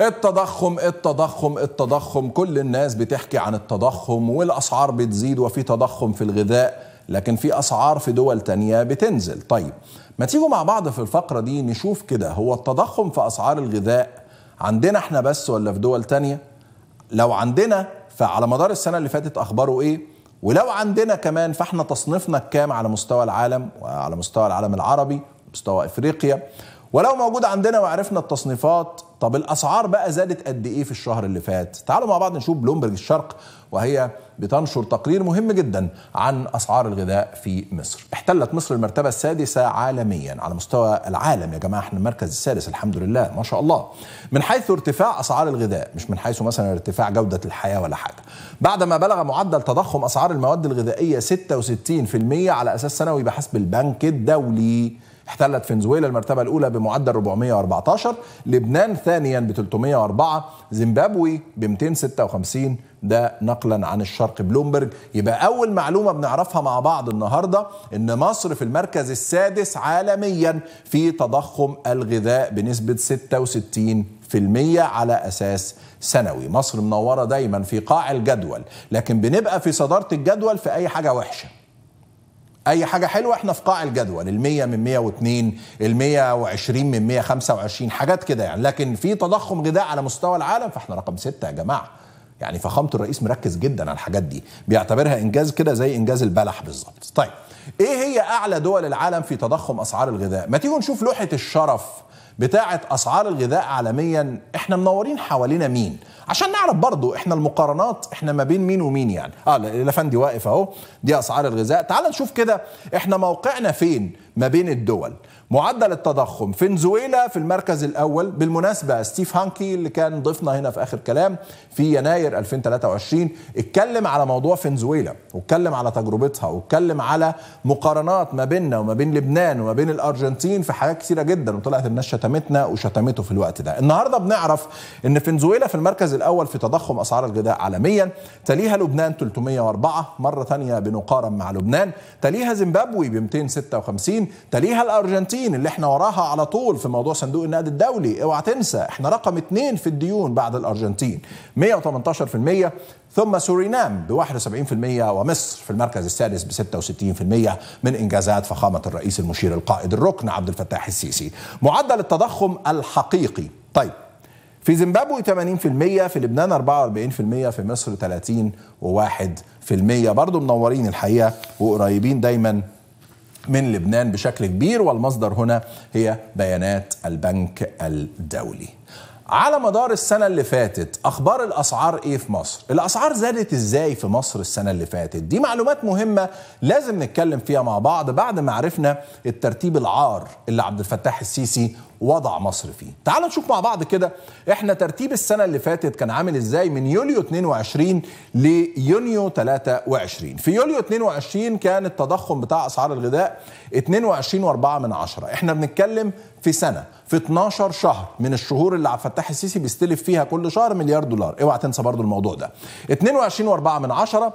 التضخم التضخم التضخم كل الناس بتحكي عن التضخم والأسعار بتزيد وفي تضخم في الغذاء لكن في أسعار في دول تانية بتنزل طيب ما تيجوا مع بعض في الفقرة دي نشوف كده هو التضخم في أسعار الغذاء عندنا احنا بس ولا في دول تانية لو عندنا فعلى مدار السنة اللي فاتت أخباره إيه ولو عندنا كمان فاحنا تصنيفنا الكام على مستوى العالم وعلى مستوى العالم العربي مستوى افريقيا ولو موجود عندنا وعرفنا التصنيفات طب الاسعار بقى زادت قد ايه في الشهر اللي فات تعالوا مع بعض نشوف بلومبرج الشرق وهي بتنشر تقرير مهم جدا عن اسعار الغذاء في مصر احتلت مصر المرتبه السادسه عالميا على مستوى العالم يا جماعه احنا المركز السادس الحمد لله ما شاء الله من حيث ارتفاع اسعار الغذاء مش من حيث مثلا ارتفاع جوده الحياه ولا حاجه بعدما بلغ معدل تضخم اسعار المواد الغذائيه 66% على اساس سنوي بحسب البنك الدولي احتلت فنزويلا المرتبة الأولى بمعدل 414 لبنان ثانيا ب 304 زيمبابوي ب 256 ده نقلا عن الشرق بلومبرج يبقى أول معلومة بنعرفها مع بعض النهاردة إن مصر في المركز السادس عالميا في تضخم الغذاء بنسبة 66% على أساس سنوي مصر منورة دايما في قاع الجدول لكن بنبقى في صدارة الجدول في أي حاجة وحشة اي حاجه حلوه احنا في قاع الجدول ال 100 من 102 ال 120 من 125 حاجات كده يعني لكن في تضخم غذاء على مستوى العالم فاحنا رقم ستة يا جماعه يعني فخامه الرئيس مركز جدا على الحاجات دي بيعتبرها انجاز كده زي انجاز البلح بالظبط طيب ايه هي اعلى دول العالم في تضخم اسعار الغذاء ما تيجوا نشوف لوحه الشرف بتاعة أسعار الغذاء عالميا احنا منورين حوالينا مين عشان نعرف برضو احنا المقارنات احنا ما بين مين ومين يعني اه الافندي واقف اهو دي اسعار الغذاء تعال نشوف كده احنا موقعنا فين ما بين الدول معدل التضخم فنزويلا في المركز الاول بالمناسبه ستيف هانكي اللي كان ضيفنا هنا في اخر كلام في يناير 2023 اتكلم على موضوع فنزويلا واتكلم على تجربتها واتكلم على مقارنات ما بيننا وما بين لبنان وما بين الارجنتين في حاجات كثيره جدا وطلعت الناس شتمتنا وشتمته في الوقت ده النهاردة بنعرف ان فنزويلا في المركز الاول في تضخم اسعار الغذاء عالميا تليها لبنان 304 مرة ثانية بنقارن مع لبنان تليها زيمبابوي ب 256 تليها الارجنتين اللي احنا وراها على طول في موضوع صندوق النقد الدولي اوعى تنسى احنا رقم اثنين في الديون بعد الارجنتين 118% ثم سورينام ب 71% ومصر في المركز السادس ب 66% من انجازات فخامه الرئيس المشير القائد الركن عبد الفتاح السيسي معدل التضخم التضخم الحقيقي طيب في زيمبابوي 80% في لبنان 44% في مصر 30 و1% برضه منورين الحقيقه وقريبين دايما من لبنان بشكل كبير والمصدر هنا هي بيانات البنك الدولي على مدار السنة اللي فاتت أخبار الأسعار إيه في مصر؟ الأسعار زادت إزاي في مصر السنة اللي فاتت؟ دي معلومات مهمة لازم نتكلم فيها مع بعض بعد ما عرفنا الترتيب العار اللي عبد الفتاح السيسي وضع مصر فيه تعال نشوف مع بعض كده احنا ترتيب السنة اللي فاتت كان عامل ازاي من يوليو 22 ليونيو 23 في يوليو 22 كان التضخم بتاع اسعار الغذاء 22.4 من عشرة احنا بنتكلم في سنة في 12 شهر من الشهور اللي عبد الفتاح السيسي بيستلف فيها كل شهر مليار دولار اوعى تنسى برضو الموضوع ده 22.4 من عشرة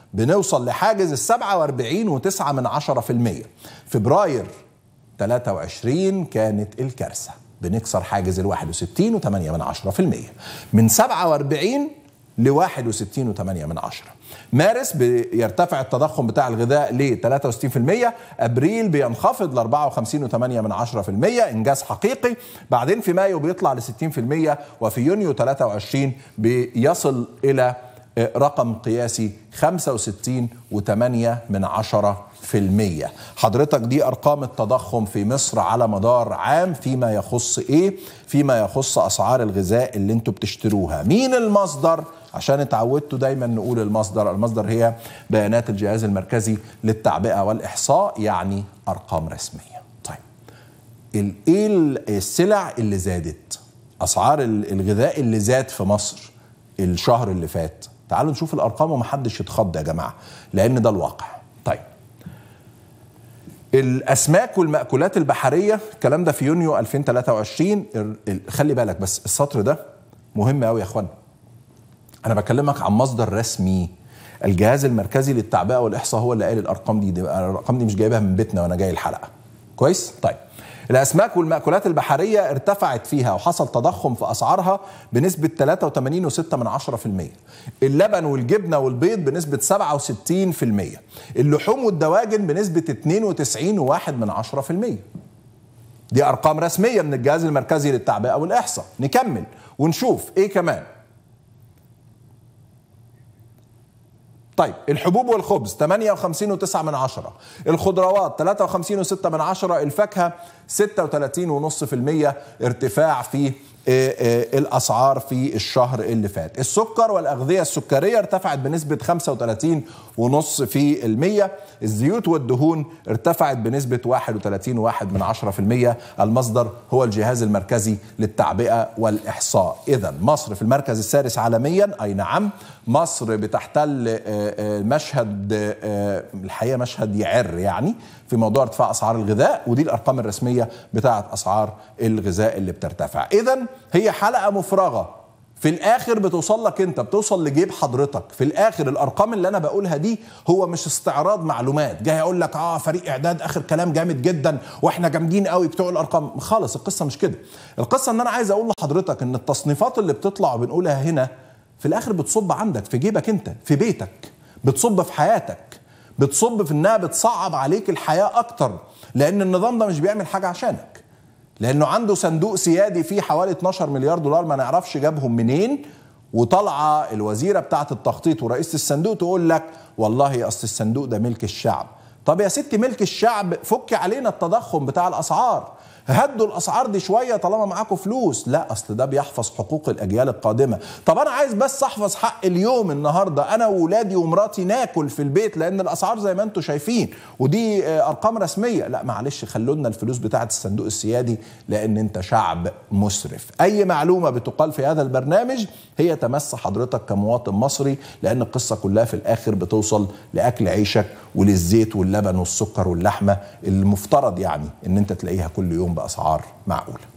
بنوصل لحاجز ال 47.9 من 10% فبراير 23 كانت الكارثه بنكسر حاجز ال 61 و8 من 10% من 47 ل 61.8 من 10 مارس بيرتفع التضخم بتاع الغذاء ل 63% ابريل بينخفض ل 54.8 من 10% انجاز حقيقي بعدين في مايو بيطلع ل 60% وفي يونيو 23 بيصل الى آه، رقم قياسي 65.8 من عشرة في المية حضرتك دي أرقام التضخم في مصر على مدار عام فيما يخص إيه؟ فيما يخص أسعار الغذاء اللي انتوا بتشتروها مين المصدر؟ عشان اتعودتوا دايما نقول المصدر المصدر هي بيانات الجهاز المركزي للتعبئة والإحصاء يعني أرقام رسمية طيب إيه السلع اللي زادت؟ أسعار الغذاء اللي زاد في مصر الشهر اللي فات تعالوا نشوف الارقام ومحدش يتخض يا جماعه لان ده الواقع طيب الاسماك والمأكولات البحريه الكلام ده في يونيو 2023 خلي بالك بس السطر ده مهم قوي يا اخوانا انا بكلمك عن مصدر رسمي الجهاز المركزي للتعبئه والاحصاء هو اللي قال الارقام دي, دي الارقام دي مش جايبها من بيتنا وانا جاي الحلقه كويس طيب الأسماك والمأكولات البحرية ارتفعت فيها وحصل تضخم في أسعارها بنسبة 83.6% اللبن والجبنة والبيض بنسبة 67% اللحوم والدواجن بنسبة 92.1% دي أرقام رسمية من الجهاز المركزي للتعبئة والإحصاء نكمل ونشوف إيه كمان طيب الحبوب والخبز 58.9 من عشرة الخضروات 53.6 من عشرة الفاكهة 36.5% ارتفاع في إيه، إيه، الاسعار في الشهر اللي فات السكر والاغذيه السكريه ارتفعت بنسبه 35.5 في المية الزيوت والدهون ارتفعت بنسبه 31.1% المصدر هو الجهاز المركزي للتعبئه والاحصاء اذا مصر في المركز السادس عالميا اي نعم مصر بتحتل آه، آه، مشهد آه، الحقيقه مشهد يعر يعني في موضوع ارتفاع اسعار الغذاء ودي الارقام الرسميه بتاعه اسعار الغذاء اللي بترتفع اذا هي حلقه مفرغه في الاخر بتوصل لك انت بتوصل لجيب حضرتك في الاخر الارقام اللي انا بقولها دي هو مش استعراض معلومات جاي اقول لك اه فريق اعداد اخر كلام جامد جدا واحنا جامدين قوي بتوع الارقام خالص القصه مش كده القصه ان انا عايز اقول لحضرتك ان التصنيفات اللي بتطلع وبنقولها هنا في الاخر بتصب عندك في جيبك انت في بيتك بتصب في حياتك بتصب في انها بتصعب عليك الحياه اكتر لان النظام ده مش بيعمل حاجه عشانك لانه عنده صندوق سيادي فيه حوالي 12 مليار دولار ما نعرفش جابهم منين وطالعه الوزيره بتاعه التخطيط ورئيسه الصندوق تقول لك والله اصل الصندوق ده ملك الشعب طب يا ستي ملك الشعب فك علينا التضخم بتاع الاسعار هدوا الاسعار دي شويه طالما معاكم فلوس لا اصل ده بيحفظ حقوق الاجيال القادمه طب انا عايز بس احفظ حق اليوم النهارده انا واولادي ومراتي ناكل في البيت لان الاسعار زي ما انتم شايفين ودي آه، ارقام رسميه لا معلش خلوا لنا الفلوس بتاعه الصندوق السيادي لان انت شعب مسرف اي معلومه بتقال في هذا البرنامج هي تمس حضرتك كمواطن مصري لان القصه كلها في الاخر بتوصل لاكل عيشك وللزيت واللبن والسكر واللحمه المفترض يعني ان انت تلاقيها كل يوم باسعار معقوله